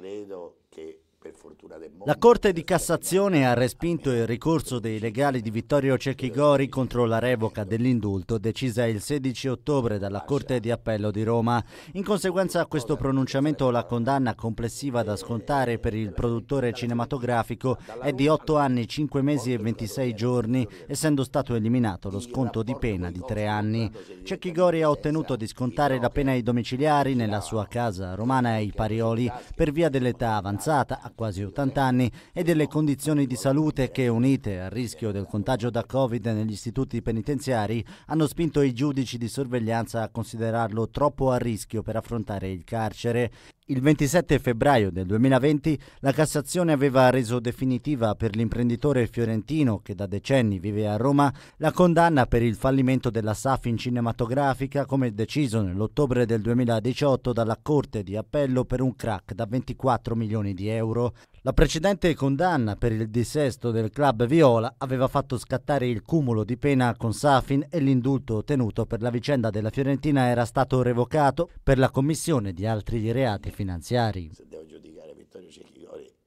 Creo que La Corte di Cassazione ha respinto il ricorso dei legali di Vittorio Cecchigori contro la revoca dell'indulto decisa il 16 ottobre dalla Corte di Appello di Roma. In conseguenza a questo pronunciamento la condanna complessiva da scontare per il produttore cinematografico è di 8 anni, 5 mesi e 26 giorni, essendo stato eliminato lo sconto di pena di 3 anni. Cecchigori ha ottenuto di scontare la pena ai domiciliari nella sua casa romana ai Parioli per via dell'età avanzata ha quasi 80 anni e delle condizioni di salute che, unite al rischio del contagio da Covid negli istituti penitenziari, hanno spinto i giudici di sorveglianza a considerarlo troppo a rischio per affrontare il carcere. Il 27 febbraio del 2020 la Cassazione aveva reso definitiva per l'imprenditore fiorentino che da decenni vive a Roma la condanna per il fallimento della Safin cinematografica come deciso nell'ottobre del 2018 dalla Corte di Appello per un crack da 24 milioni di euro. La precedente condanna per il dissesto del club Viola aveva fatto scattare il cumulo di pena con Safin e l'indulto ottenuto per la vicenda della Fiorentina era stato revocato per la commissione di altri reati finanziari. Se devo giudicare Vittorio Cecchigori